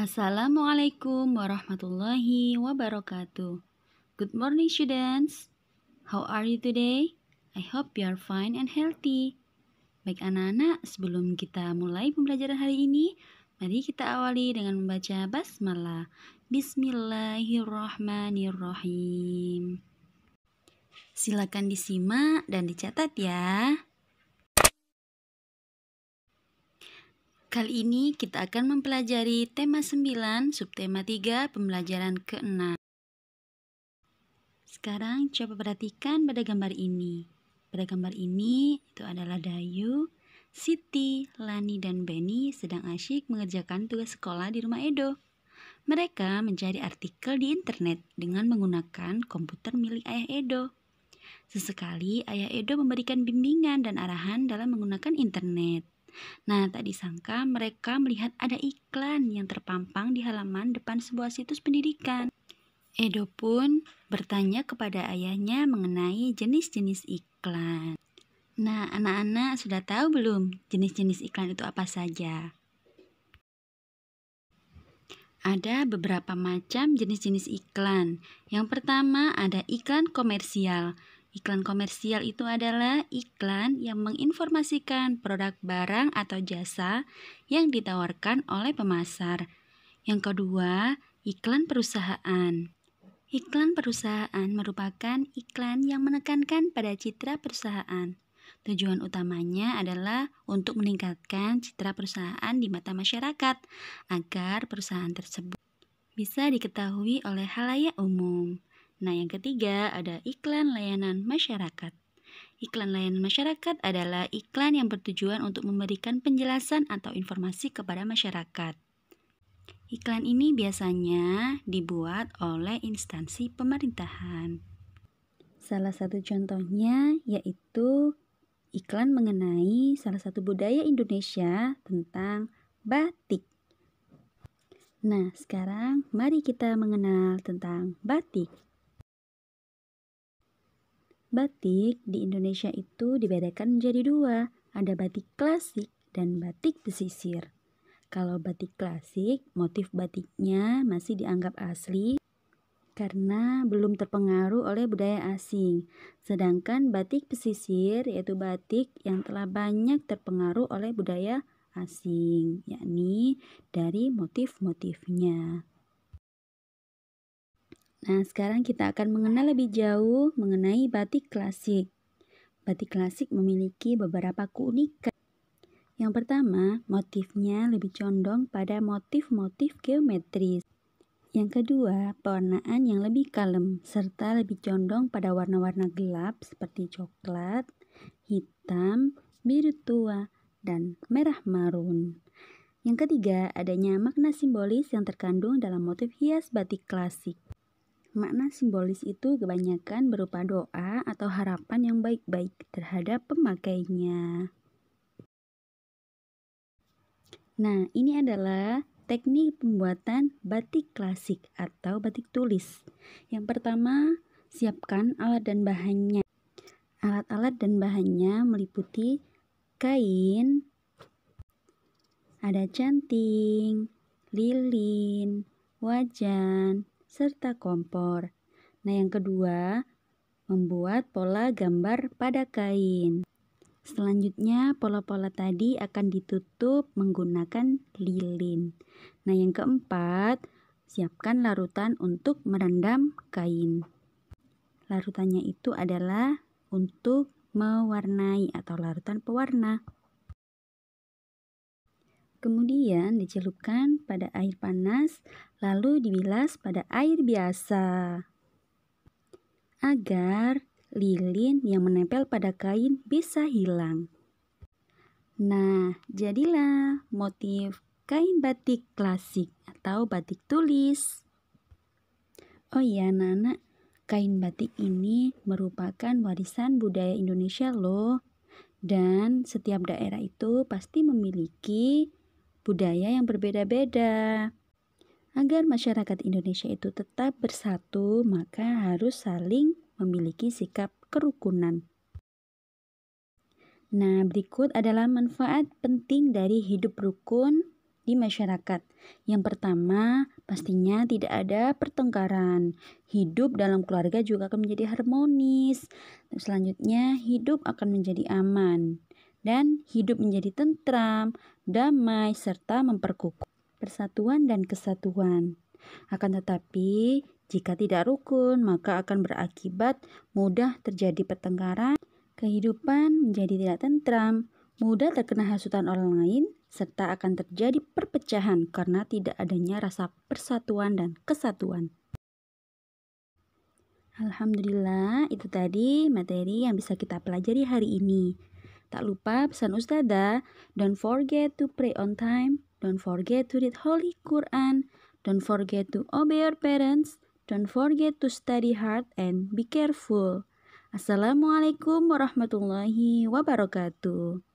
Assalamualaikum warahmatullahi wabarakatuh. Good morning students. How are you today? I hope you are fine and healthy. Baik anak-anak, sebelum kita mulai pembelajaran hari ini, mari kita awali dengan membaca basmalah. Bismillahirrahmanirrahim. Silakan disimak dan dicatat ya. Kali ini kita akan mempelajari tema 9, subtema 3, pembelajaran ke-6. Sekarang coba perhatikan pada gambar ini. Pada gambar ini itu adalah Dayu, Siti, Lani, dan Benny sedang asyik mengerjakan tugas sekolah di rumah Edo. Mereka mencari artikel di internet dengan menggunakan komputer milik ayah Edo. Sesekali ayah Edo memberikan bimbingan dan arahan dalam menggunakan internet. Nah, tak disangka mereka melihat ada iklan yang terpampang di halaman depan sebuah situs pendidikan. Edo pun bertanya kepada ayahnya mengenai jenis-jenis iklan. Nah, anak-anak sudah tahu belum jenis-jenis iklan itu apa saja? Ada beberapa macam jenis-jenis iklan. Yang pertama ada iklan komersial. Iklan komersial itu adalah iklan yang menginformasikan produk barang atau jasa yang ditawarkan oleh pemasar. Yang kedua, iklan perusahaan. Iklan perusahaan merupakan iklan yang menekankan pada citra perusahaan. Tujuan utamanya adalah untuk meningkatkan citra perusahaan di mata masyarakat agar perusahaan tersebut bisa diketahui oleh halayak umum. Nah, yang ketiga ada iklan layanan masyarakat. Iklan layanan masyarakat adalah iklan yang bertujuan untuk memberikan penjelasan atau informasi kepada masyarakat. Iklan ini biasanya dibuat oleh instansi pemerintahan. Salah satu contohnya yaitu iklan mengenai salah satu budaya Indonesia tentang batik. Nah, sekarang mari kita mengenal tentang batik. Batik di Indonesia itu dibedakan menjadi dua, ada batik klasik dan batik pesisir. Kalau batik klasik, motif batiknya masih dianggap asli karena belum terpengaruh oleh budaya asing. Sedangkan batik pesisir yaitu batik yang telah banyak terpengaruh oleh budaya asing, yakni dari motif-motifnya. Nah, sekarang kita akan mengenal lebih jauh mengenai batik klasik. Batik klasik memiliki beberapa keunikan. Yang pertama, motifnya lebih condong pada motif-motif geometris. Yang kedua, pewarnaan yang lebih kalem serta lebih condong pada warna-warna gelap seperti coklat, hitam, biru tua, dan merah marun. Yang ketiga, adanya makna simbolis yang terkandung dalam motif hias batik klasik. Makna simbolis itu kebanyakan berupa doa atau harapan yang baik-baik terhadap pemakainya. Nah, ini adalah teknik pembuatan batik klasik atau batik tulis. Yang pertama, siapkan alat dan bahannya. Alat-alat dan bahannya meliputi kain, ada canting, lilin, wajan, serta kompor. Nah, yang kedua, membuat pola gambar pada kain. Selanjutnya, pola-pola tadi akan ditutup menggunakan lilin. Nah, yang keempat, siapkan larutan untuk merendam kain. Larutannya itu adalah untuk mewarnai atau larutan pewarna. Kemudian dicelupkan pada air panas, lalu dibilas pada air biasa. Agar lilin yang menempel pada kain bisa hilang. Nah, jadilah motif kain batik klasik atau batik tulis. Oh iya, Nana, kain batik ini merupakan warisan budaya Indonesia loh. Dan setiap daerah itu pasti memiliki budaya yang berbeda-beda. Agar masyarakat Indonesia itu tetap bersatu, maka harus saling memiliki sikap kerukunan. Nah, berikut adalah manfaat penting dari hidup rukun di masyarakat. Yang pertama, pastinya tidak ada pertengkaran. Hidup dalam keluarga juga akan menjadi harmonis. Selanjutnya, hidup akan menjadi aman dan hidup menjadi tentram, damai, serta memperkukuh persatuan dan kesatuan. Akan tetapi, jika tidak rukun, maka akan berakibat mudah terjadi pertengkaran, kehidupan menjadi tidak tentram, mudah terkena hasutan orang lain, serta akan terjadi perpecahan karena tidak adanya rasa persatuan dan kesatuan. Alhamdulillah, itu tadi materi yang bisa kita pelajari hari ini. Tak lupa pesan Ustazah, don't forget to pray on time, don't forget to read Holy Quran, don't forget to obey your parents, don't forget to study hard and be careful. Assalamualaikum warahmatullahi wabarakatuh.